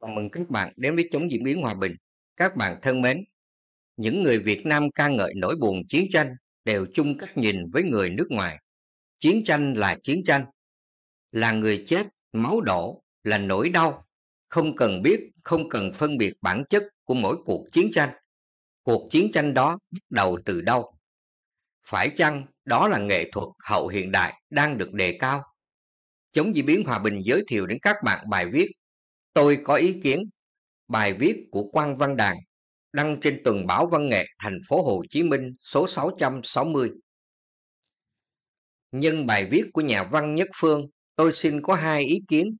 và mừng các bạn đến với chống diễn biến hòa bình. Các bạn thân mến, những người Việt Nam ca ngợi nỗi buồn chiến tranh đều chung cách nhìn với người nước ngoài. Chiến tranh là chiến tranh, là người chết, máu đổ, là nỗi đau. Không cần biết, không cần phân biệt bản chất của mỗi cuộc chiến tranh. Cuộc chiến tranh đó bắt đầu từ đâu? Phải chăng đó là nghệ thuật hậu hiện đại đang được đề cao? Chống diễn biến hòa bình giới thiệu đến các bạn bài viết Tôi có ý kiến bài viết của Quang Văn Đàn đăng trên tuần báo văn nghệ thành phố Hồ Chí Minh số 660. Nhân bài viết của nhà văn Nhất Phương, tôi xin có hai ý kiến.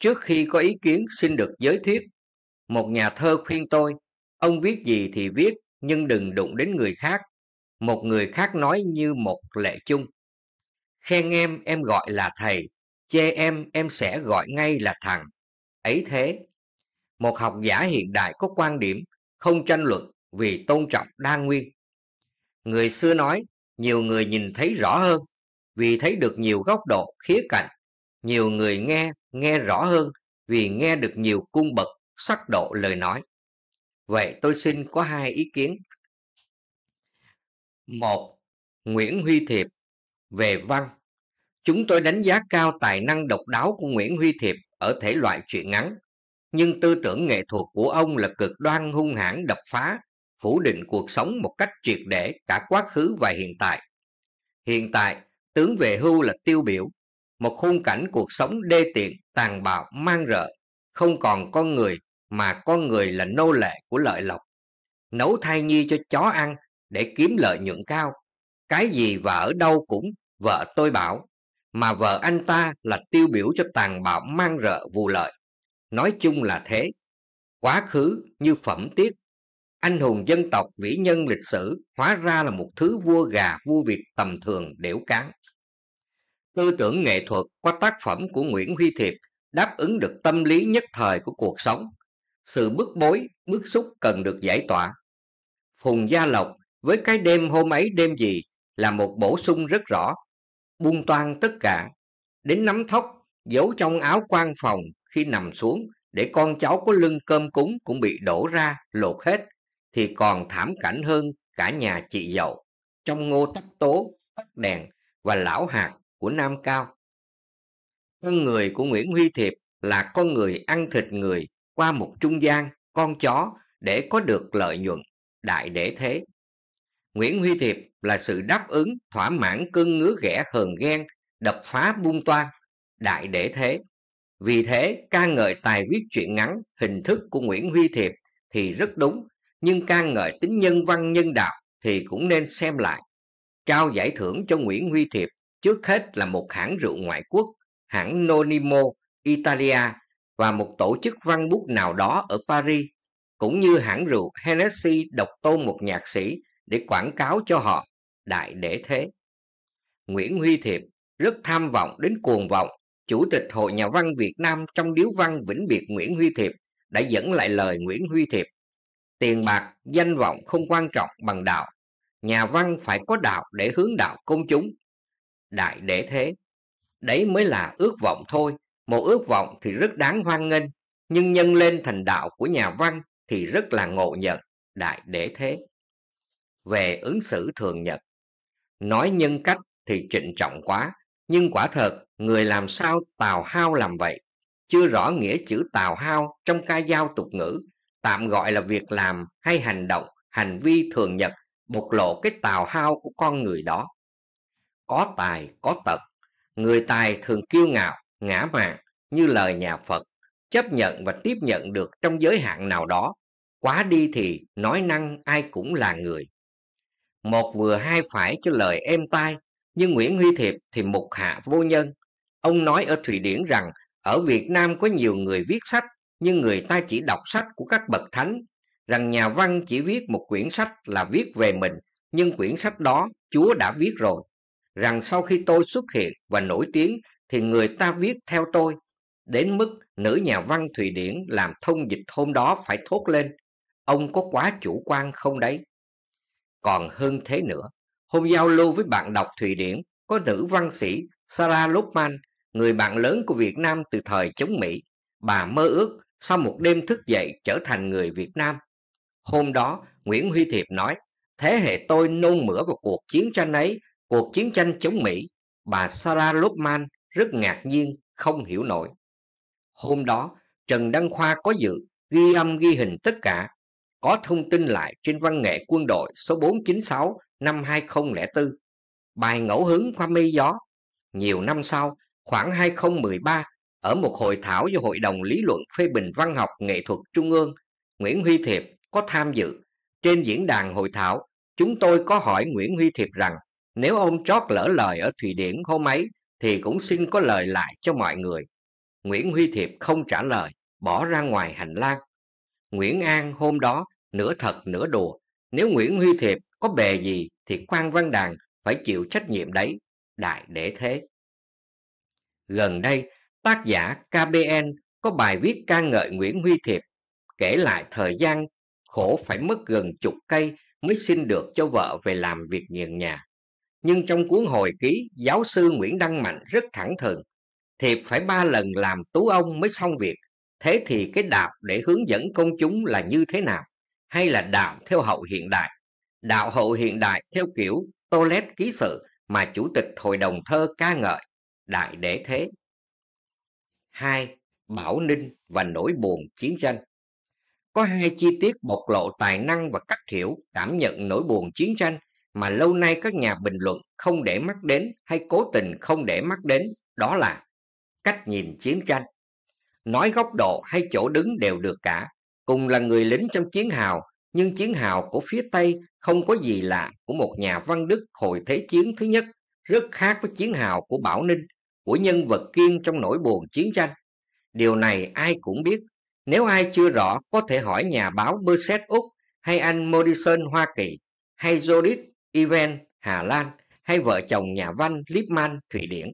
Trước khi có ý kiến xin được giới thiệu, một nhà thơ khuyên tôi, ông viết gì thì viết nhưng đừng đụng đến người khác. Một người khác nói như một lệ chung. Khen em em gọi là thầy, chê em em sẽ gọi ngay là thằng ấy thế một học giả hiện đại có quan điểm không tranh luận vì tôn trọng đa nguyên người xưa nói nhiều người nhìn thấy rõ hơn vì thấy được nhiều góc độ khía cạnh nhiều người nghe nghe rõ hơn vì nghe được nhiều cung bậc sắc độ lời nói vậy tôi xin có hai ý kiến một nguyễn huy thiệp về văn chúng tôi đánh giá cao tài năng độc đáo của nguyễn huy thiệp ở thể loại truyện ngắn, nhưng tư tưởng nghệ thuật của ông là cực đoan hung hãn đập phá, phủ định cuộc sống một cách triệt để cả quá khứ và hiện tại. Hiện tại, tướng về hưu là tiêu biểu, một khung cảnh cuộc sống đê tiện, tàn bạo, mang rợ, không còn con người mà con người là nô lệ của lợi lộc. Nấu thai nhi cho chó ăn để kiếm lợi nhuận cao, cái gì và ở đâu cũng vợ tôi bảo mà vợ anh ta là tiêu biểu cho tàn bạo mang rợ vụ lợi. Nói chung là thế. Quá khứ như phẩm tiết. Anh hùng dân tộc vĩ nhân lịch sử hóa ra là một thứ vua gà vua Việt tầm thường đểu cán. Tư tưởng nghệ thuật qua tác phẩm của Nguyễn Huy Thiệp đáp ứng được tâm lý nhất thời của cuộc sống. Sự bức bối, bức xúc cần được giải tỏa. Phùng Gia Lộc với cái đêm hôm ấy đêm gì là một bổ sung rất rõ buông toan tất cả, đến nắm thóc, giấu trong áo quan phòng khi nằm xuống để con cháu có lưng cơm cúng cũng bị đổ ra, lột hết, thì còn thảm cảnh hơn cả nhà chị dậu, trong ngô tắc tố, tắt đèn và lão hạt của Nam Cao. Con người của Nguyễn Huy Thiệp là con người ăn thịt người qua một trung gian, con chó để có được lợi nhuận, đại để thế. Nguyễn Huy Thiệp là sự đáp ứng thỏa mãn cơn ngứa ghẻ hờn ghen, đập phá bung toan, đại để thế. Vì thế, ca ngợi tài viết truyện ngắn, hình thức của Nguyễn Huy Thiệp thì rất đúng, nhưng ca ngợi tính nhân văn nhân đạo thì cũng nên xem lại. Trao giải thưởng cho Nguyễn Huy Thiệp trước hết là một hãng rượu ngoại quốc, hãng Nonimo Italia và một tổ chức văn bút nào đó ở Paris, cũng như hãng rượu Hennessy độc tôn một nhạc sĩ để quảng cáo cho họ đại để thế. Nguyễn Huy Thiệp rất tham vọng đến cuồng vọng, Chủ tịch Hội Nhà văn Việt Nam trong điếu văn vĩnh biệt Nguyễn Huy Thiệp đã dẫn lại lời Nguyễn Huy Thiệp. Tiền bạc, danh vọng không quan trọng bằng đạo. Nhà văn phải có đạo để hướng đạo công chúng. Đại để thế. Đấy mới là ước vọng thôi. Một ước vọng thì rất đáng hoan nghênh, nhưng nhân lên thành đạo của nhà văn thì rất là ngộ nhận. Đại để thế về ứng xử thường nhật. Nói nhân cách thì trịnh trọng quá, nhưng quả thật người làm sao tào hao làm vậy. Chưa rõ nghĩa chữ tào hao trong ca dao tục ngữ, tạm gọi là việc làm hay hành động, hành vi thường nhật bộc lộ cái tào hao của con người đó. Có tài, có tật, người tài thường kiêu ngạo, ngã mạn như lời nhà Phật, chấp nhận và tiếp nhận được trong giới hạn nào đó quá đi thì nói năng ai cũng là người một vừa hai phải cho lời êm tai nhưng nguyễn huy thiệp thì mục hạ vô nhân ông nói ở thụy điển rằng ở việt nam có nhiều người viết sách nhưng người ta chỉ đọc sách của các bậc thánh rằng nhà văn chỉ viết một quyển sách là viết về mình nhưng quyển sách đó chúa đã viết rồi rằng sau khi tôi xuất hiện và nổi tiếng thì người ta viết theo tôi đến mức nữ nhà văn thụy điển làm thông dịch hôm đó phải thốt lên ông có quá chủ quan không đấy còn hơn thế nữa, hôm giao lưu với bạn đọc Thụy Điển có nữ văn sĩ Sarah Lukman, người bạn lớn của Việt Nam từ thời chống Mỹ. Bà mơ ước sau một đêm thức dậy trở thành người Việt Nam. Hôm đó, Nguyễn Huy Thiệp nói, thế hệ tôi nôn mửa vào cuộc chiến tranh ấy, cuộc chiến tranh chống Mỹ. Bà Sarah Lukman rất ngạc nhiên, không hiểu nổi. Hôm đó, Trần Đăng Khoa có dự, ghi âm ghi hình tất cả có thông tin lại trên văn nghệ quân đội số 496 năm 2004, bài ngẫu hứng khoa mây gió. Nhiều năm sau, khoảng 2013, ở một hội thảo do Hội đồng Lý luận phê bình văn học nghệ thuật Trung ương, Nguyễn Huy Thiệp có tham dự. Trên diễn đàn hội thảo, chúng tôi có hỏi Nguyễn Huy Thiệp rằng nếu ông chót lỡ lời ở Thụy Điển hôm ấy thì cũng xin có lời lại cho mọi người. Nguyễn Huy Thiệp không trả lời, bỏ ra ngoài hành lang. Nguyễn An hôm đó nửa thật nửa đùa nếu nguyễn huy thiệp có bề gì thì quan văn đàn phải chịu trách nhiệm đấy đại để thế gần đây tác giả kbn có bài viết ca ngợi nguyễn huy thiệp kể lại thời gian khổ phải mất gần chục cây mới xin được cho vợ về làm việc nhường nhà nhưng trong cuốn hồi ký giáo sư nguyễn đăng mạnh rất thẳng thừng thiệp phải ba lần làm tú ông mới xong việc thế thì cái đạp để hướng dẫn công chúng là như thế nào hay là đạo theo hậu hiện đại. Đạo hậu hiện đại theo kiểu Toilet ký sự mà Chủ tịch Hội đồng Thơ ca ngợi, đại để thế. 2. Bảo Ninh và nỗi buồn chiến tranh Có hai chi tiết bộc lộ tài năng và cách hiểu cảm nhận nỗi buồn chiến tranh mà lâu nay các nhà bình luận không để mắt đến hay cố tình không để mắt đến, đó là cách nhìn chiến tranh. Nói góc độ hay chỗ đứng đều được cả, cùng là người lính trong chiến hào, nhưng chiến hào của phía Tây không có gì lạ của một nhà văn Đức hồi Thế chiến thứ nhất, rất khác với chiến hào của Bảo Ninh, của nhân vật kiên trong nỗi buồn chiến tranh. Điều này ai cũng biết, nếu ai chưa rõ có thể hỏi nhà báo Berset Úc hay anh Morrison Hoa Kỳ hay Judith Even Hà Lan hay vợ chồng nhà văn lipman Thụy Điển.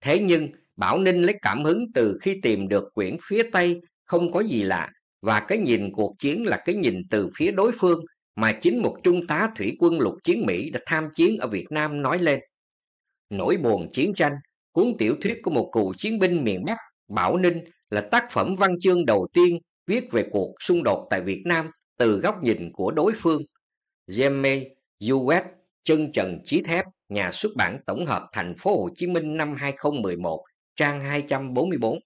Thế nhưng, Bảo Ninh lấy cảm hứng từ khi tìm được quyển phía Tây không có gì lạ và cái nhìn cuộc chiến là cái nhìn từ phía đối phương mà chính một trung tá thủy quân lục chiến Mỹ đã tham chiến ở Việt Nam nói lên. Nỗi buồn chiến tranh, cuốn tiểu thuyết của một cựu chiến binh miền Bắc, Bảo Ninh là tác phẩm văn chương đầu tiên viết về cuộc xung đột tại Việt Nam từ góc nhìn của đối phương. James Jewett, chân trần chí thép, nhà xuất bản tổng hợp thành phố Hồ Chí Minh năm 2011, trang 244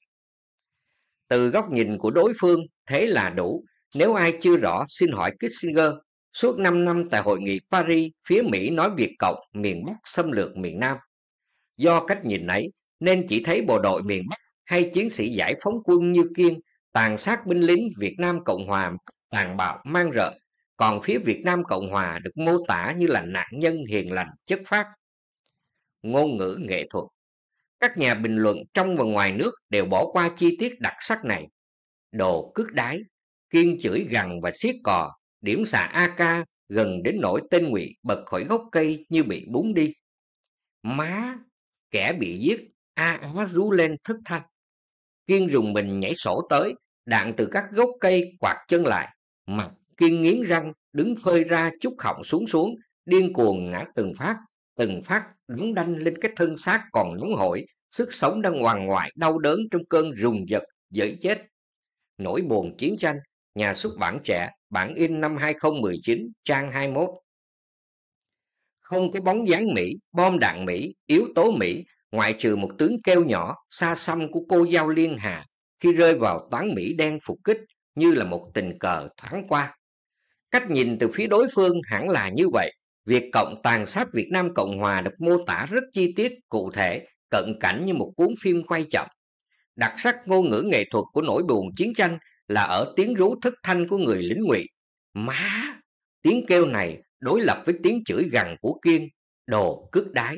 từ góc nhìn của đối phương thế là đủ. Nếu ai chưa rõ, xin hỏi Kissinger. Suốt 5 năm tại hội nghị Paris, phía Mỹ nói Việt Cộng, miền Bắc xâm lược miền Nam. Do cách nhìn ấy, nên chỉ thấy bộ đội miền Bắc hay chiến sĩ giải phóng quân như Kiên tàn sát binh lính Việt Nam Cộng Hòa tàn bạo mang rợ, còn phía Việt Nam Cộng Hòa được mô tả như là nạn nhân hiền lành chất phác Ngôn ngữ nghệ thuật các nhà bình luận trong và ngoài nước đều bỏ qua chi tiết đặc sắc này. Đồ cước đái, kiên chửi gằn và xiết cò, điểm xạ AK gần đến nỗi tên ngụy bật khỏi gốc cây như bị búng đi. Má, kẻ bị giết, a á rú lên thất thanh. Kiên dùng mình nhảy sổ tới, đạn từ các gốc cây quạt chân lại. Mặt Kiên nghiến răng, đứng phơi ra chút họng xuống xuống, điên cuồng ngã từng phát, từng phát đóng đanh lên cái thân xác còn nóng hổi, sức sống đang hoàng ngoại đau đớn trong cơn rùng giật, dễ chết. Nỗi buồn chiến tranh, nhà xuất bản trẻ, bản in năm 2019, trang 21. Không có bóng dáng Mỹ, bom đạn Mỹ, yếu tố Mỹ, ngoại trừ một tướng kêu nhỏ, xa xăm của cô Giao Liên Hà, khi rơi vào toán Mỹ đen phục kích như là một tình cờ thoáng qua. Cách nhìn từ phía đối phương hẳn là như vậy, Việc Cộng tàn sát Việt Nam Cộng Hòa được mô tả rất chi tiết, cụ thể, cận cảnh như một cuốn phim quay chậm. Đặc sắc ngôn ngữ nghệ thuật của nỗi buồn chiến tranh là ở tiếng rú thất thanh của người lính ngụy. Má! Tiếng kêu này đối lập với tiếng chửi gằn của Kiên, đồ cướp đái.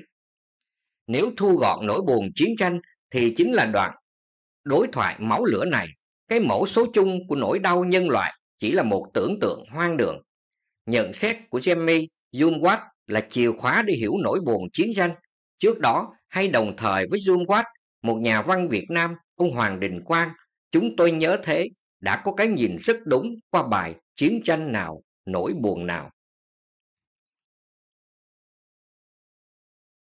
Nếu thu gọn nỗi buồn chiến tranh thì chính là đoạn đối thoại máu lửa này, cái mẫu số chung của nỗi đau nhân loại chỉ là một tưởng tượng hoang đường. Nhận xét của Jemmy Zoom Zoomwatt là chìa khóa để hiểu nỗi buồn chiến tranh. Trước đó, hay đồng thời với Zoom Zoomwatt, một nhà văn Việt Nam, ông Hoàng Đình Quang, chúng tôi nhớ thế, đã có cái nhìn rất đúng qua bài Chiến tranh nào, nỗi buồn nào.